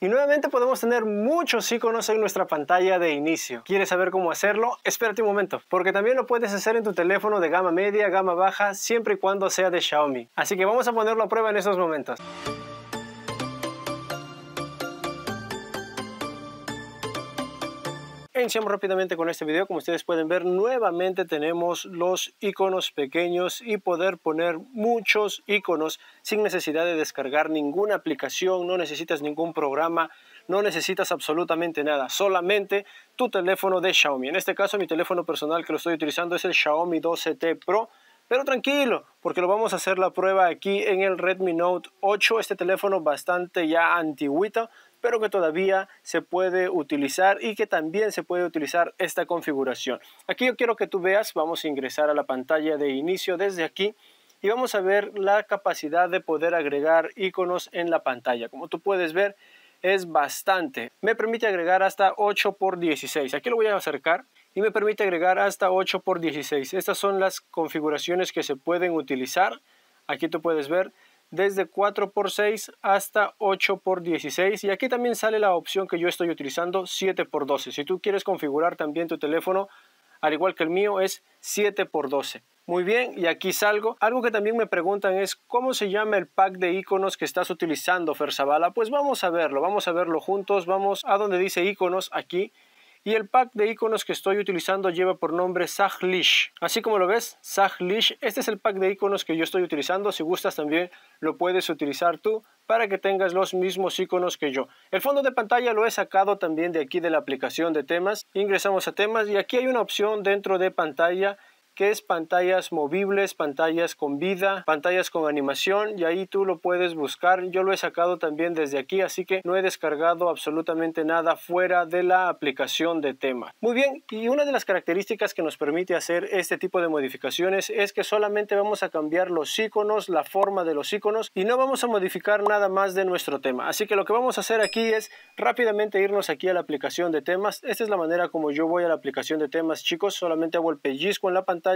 Y nuevamente podemos tener muchos iconos en nuestra pantalla de inicio. ¿Quieres saber cómo hacerlo? Espérate un momento, porque también lo puedes hacer en tu teléfono de gama media, gama baja, siempre y cuando sea de Xiaomi. Así que vamos a ponerlo a prueba en esos momentos. Iniciamos rápidamente con este video. Como ustedes pueden ver, nuevamente tenemos los iconos pequeños y poder poner muchos iconos sin necesidad de descargar ninguna aplicación, no necesitas ningún programa, no necesitas absolutamente nada, solamente tu teléfono de Xiaomi. En este caso, mi teléfono personal que lo estoy utilizando es el Xiaomi 12T Pro pero tranquilo, porque lo vamos a hacer la prueba aquí en el Redmi Note 8, este teléfono bastante ya antiguito, pero que todavía se puede utilizar y que también se puede utilizar esta configuración. Aquí yo quiero que tú veas, vamos a ingresar a la pantalla de inicio desde aquí y vamos a ver la capacidad de poder agregar iconos en la pantalla. Como tú puedes ver, es bastante. Me permite agregar hasta 8 x 16. Aquí lo voy a acercar y me permite agregar hasta 8 x 16. Estas son las configuraciones que se pueden utilizar. Aquí tú puedes ver desde 4 x 6 hasta 8 x 16 y aquí también sale la opción que yo estoy utilizando 7 x 12. Si tú quieres configurar también tu teléfono al igual que el mío es 7 x 12. Muy bien, y aquí salgo. Algo que también me preguntan es cómo se llama el pack de iconos que estás utilizando, Ferzabala? Pues vamos a verlo, vamos a verlo juntos. Vamos a donde dice iconos aquí. Y el pack de iconos que estoy utilizando lleva por nombre Sahlish. Así como lo ves, Sahlish. Este es el pack de iconos que yo estoy utilizando. Si gustas también lo puedes utilizar tú para que tengas los mismos iconos que yo. El fondo de pantalla lo he sacado también de aquí de la aplicación de temas. Ingresamos a temas y aquí hay una opción dentro de pantalla que es pantallas movibles, pantallas con vida, pantallas con animación y ahí tú lo puedes buscar. Yo lo he sacado también desde aquí, así que no he descargado absolutamente nada fuera de la aplicación de tema. Muy bien, y una de las características que nos permite hacer este tipo de modificaciones es que solamente vamos a cambiar los iconos, la forma de los iconos y no vamos a modificar nada más de nuestro tema. Así que lo que vamos a hacer aquí es rápidamente irnos aquí a la aplicación de temas. Esta es la manera como yo voy a la aplicación de temas, chicos. Solamente hago el pellizco en la pantalla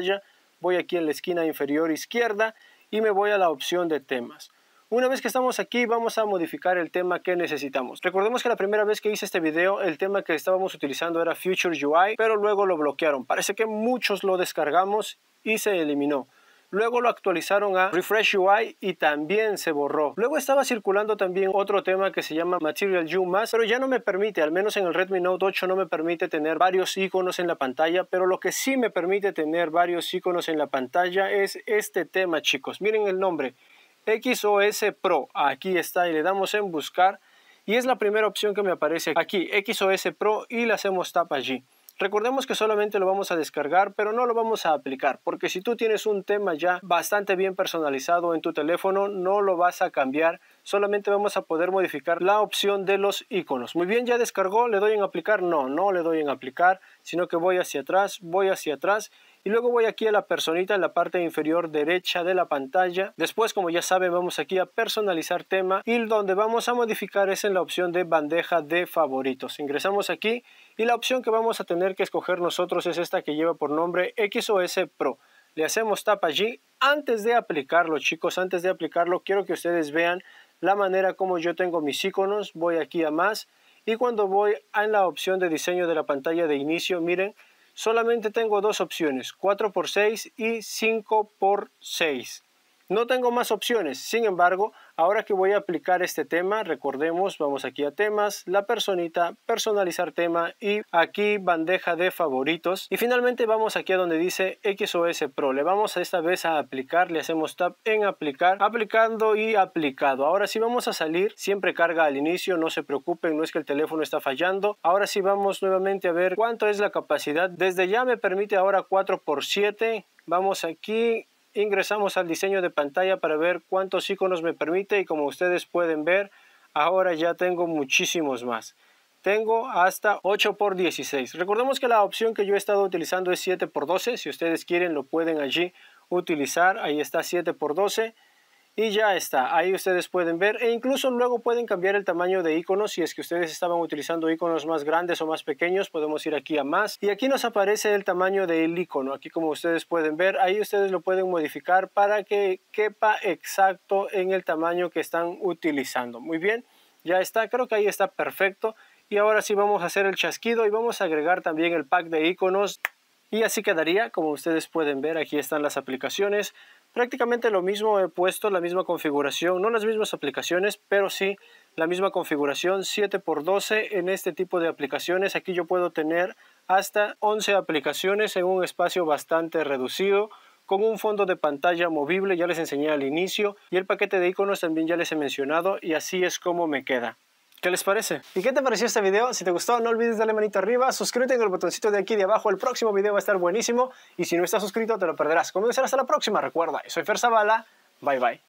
voy aquí en la esquina inferior izquierda y me voy a la opción de temas. Una vez que estamos aquí vamos a modificar el tema que necesitamos. Recordemos que la primera vez que hice este video el tema que estábamos utilizando era Future UI, pero luego lo bloquearon. Parece que muchos lo descargamos y se eliminó. Luego lo actualizaron a Refresh UI y también se borró. Luego estaba circulando también otro tema que se llama Material U+, pero ya no me permite, al menos en el Redmi Note 8 no me permite tener varios iconos en la pantalla, pero lo que sí me permite tener varios iconos en la pantalla es este tema, chicos. Miren el nombre, XOS Pro. Aquí está y le damos en buscar y es la primera opción que me aparece aquí, XOS Pro y le hacemos tap allí. Recordemos que solamente lo vamos a descargar, pero no lo vamos a aplicar, porque si tú tienes un tema ya bastante bien personalizado en tu teléfono, no lo vas a cambiar, solamente vamos a poder modificar la opción de los iconos. Muy bien, ya descargó, le doy en aplicar, no, no le doy en aplicar, sino que voy hacia atrás, voy hacia atrás y luego voy aquí a la personita en la parte inferior derecha de la pantalla. Después como ya saben vamos aquí a personalizar tema y donde vamos a modificar es en la opción de bandeja de favoritos. Ingresamos aquí y la opción que vamos a tener que escoger nosotros es esta que lleva por nombre XOS Pro. Le hacemos tap allí. Antes de aplicarlo chicos, antes de aplicarlo quiero que ustedes vean la manera como yo tengo mis iconos. Voy aquí a más y cuando voy a la opción de diseño de la pantalla de inicio miren solamente tengo dos opciones, 4 x 6 y 5 x 6. No tengo más opciones, sin embargo, ahora que voy a aplicar este tema, recordemos, vamos aquí a temas, la personita, personalizar tema y aquí bandeja de favoritos. Y finalmente vamos aquí a donde dice XOS Pro, le vamos a esta vez a aplicar, le hacemos tap en aplicar, aplicando y aplicado. Ahora sí vamos a salir, siempre carga al inicio, no se preocupen, no es que el teléfono está fallando. Ahora sí vamos nuevamente a ver cuánto es la capacidad. Desde ya me permite ahora 4 x 7 vamos aquí ingresamos al diseño de pantalla para ver cuántos iconos me permite y como ustedes pueden ver ahora ya tengo muchísimos más tengo hasta 8x16 recordemos que la opción que yo he estado utilizando es 7x12 si ustedes quieren lo pueden allí utilizar ahí está 7x12 y ya está, ahí ustedes pueden ver e incluso luego pueden cambiar el tamaño de iconos si es que ustedes estaban utilizando iconos más grandes o más pequeños, podemos ir aquí a más y aquí nos aparece el tamaño del icono, aquí como ustedes pueden ver, ahí ustedes lo pueden modificar para que quepa exacto en el tamaño que están utilizando, muy bien, ya está, creo que ahí está perfecto y ahora sí vamos a hacer el chasquido y vamos a agregar también el pack de iconos y así quedaría, como ustedes pueden ver, aquí están las aplicaciones prácticamente lo mismo he puesto, la misma configuración, no las mismas aplicaciones, pero sí la misma configuración 7x12 en este tipo de aplicaciones. Aquí yo puedo tener hasta 11 aplicaciones en un espacio bastante reducido con un fondo de pantalla movible, ya les enseñé al inicio, y el paquete de iconos también ya les he mencionado, y así es como me queda. ¿Qué les parece? ¿Y qué te pareció este video? Si te gustó, no olvides darle manito arriba, suscríbete en el botoncito de aquí de abajo, el próximo video va a estar buenísimo y si no estás suscrito te lo perderás. Como será hasta la próxima, recuerda, soy Fer Zavala, bye bye.